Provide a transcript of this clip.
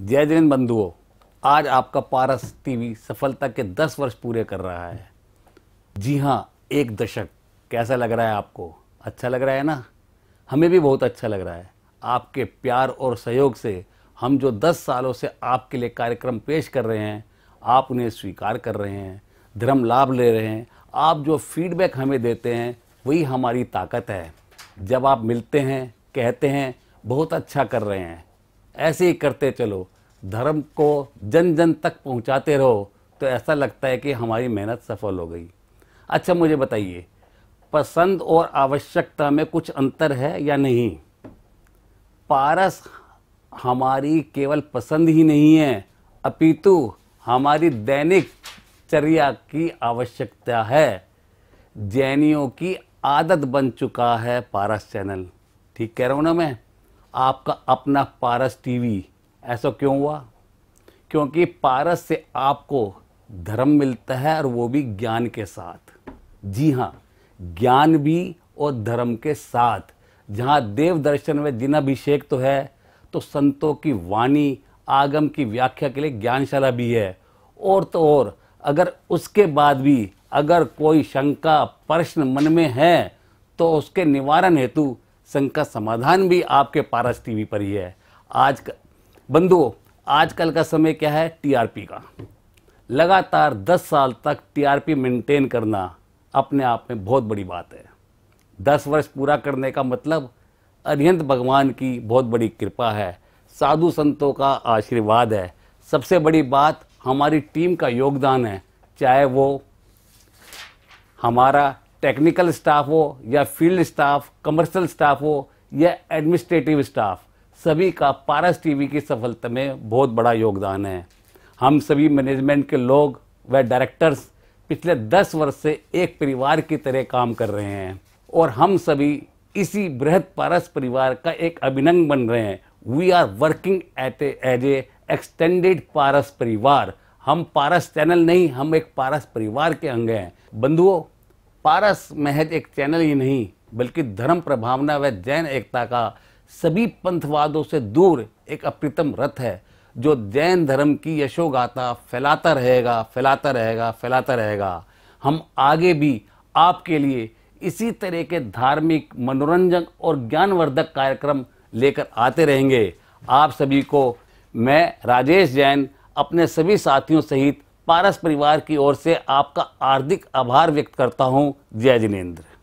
जय जिन बंधुओं आज आपका पारस टीवी सफलता के 10 वर्ष पूरे कर रहा है जी हाँ एक दशक कैसा लग रहा है आपको अच्छा लग रहा है ना हमें भी बहुत अच्छा लग रहा है आपके प्यार और सहयोग से हम जो 10 सालों से आपके लिए कार्यक्रम पेश कर रहे हैं आप उन्हें स्वीकार कर रहे हैं धर्म लाभ ले रहे हैं आप जो फीडबैक हमें देते हैं वही हमारी ताकत है जब आप मिलते हैं कहते हैं बहुत अच्छा कर रहे हैं ऐसे ही करते चलो धर्म को जन जन तक पहुंचाते रहो तो ऐसा लगता है कि हमारी मेहनत सफल हो गई अच्छा मुझे बताइए पसंद और आवश्यकता में कुछ अंतर है या नहीं पारस हमारी केवल पसंद ही नहीं है अपितु हमारी दैनिक चर्या की आवश्यकता है जैनियों की आदत बन चुका है पारस चैनल ठीक कह रहा हूँ ना मैं आपका अपना पारस टीवी ऐसा क्यों हुआ क्योंकि पारस से आपको धर्म मिलता है और वो भी ज्ञान के साथ जी हाँ ज्ञान भी और धर्म के साथ जहाँ देव दर्शन में जिन अभिषेक तो है तो संतों की वाणी आगम की व्याख्या के लिए ज्ञानशाला भी है और तो और अगर उसके बाद भी अगर कोई शंका प्रश्न मन में है तो उसके निवारण हेतु संघ का समाधान भी आपके पारस टीवी पर ही है आज बंधुओं आजकल का समय क्या है टीआरपी का लगातार 10 साल तक टीआरपी मेंटेन करना अपने आप में बहुत बड़ी बात है 10 वर्ष पूरा करने का मतलब अरिहंत भगवान की बहुत बड़ी कृपा है साधु संतों का आशीर्वाद है सबसे बड़ी बात हमारी टीम का योगदान है चाहे वो हमारा टेक्निकल स्टाफ हो या फील्ड स्टाफ कमर्शियल स्टाफ हो या एडमिनिस्ट्रेटिव स्टाफ सभी का पारस टीवी की सफलता में बहुत बड़ा योगदान है हम सभी मैनेजमेंट के लोग व डायरेक्टर्स पिछले दस वर्ष से एक परिवार की तरह काम कर रहे हैं और हम सभी इसी बृहद पारस परिवार का एक अभिनंग बन रहे हैं we are working at as a extended Paras परिवार हम पारस चैनल नहीं हम एक पारस परिवार के अंग हैं बंधुओं पारस महज एक चैनल ही नहीं बल्कि धर्म प्रभावना व जैन एकता का सभी पंथवादों से दूर एक अप्रितम रथ है जो जैन धर्म की यशोगाथा फैलाता रहेगा फैलाता रहेगा फैलाता रहेगा हम आगे भी आपके लिए इसी तरह के धार्मिक मनोरंजक और ज्ञानवर्धक कार्यक्रम लेकर आते रहेंगे आप सभी को मैं राजेश जैन अपने सभी साथियों सहित पारस परिवार की ओर से आपका हार्दिक आभार व्यक्त करता हूँ जय जिनेन्द्र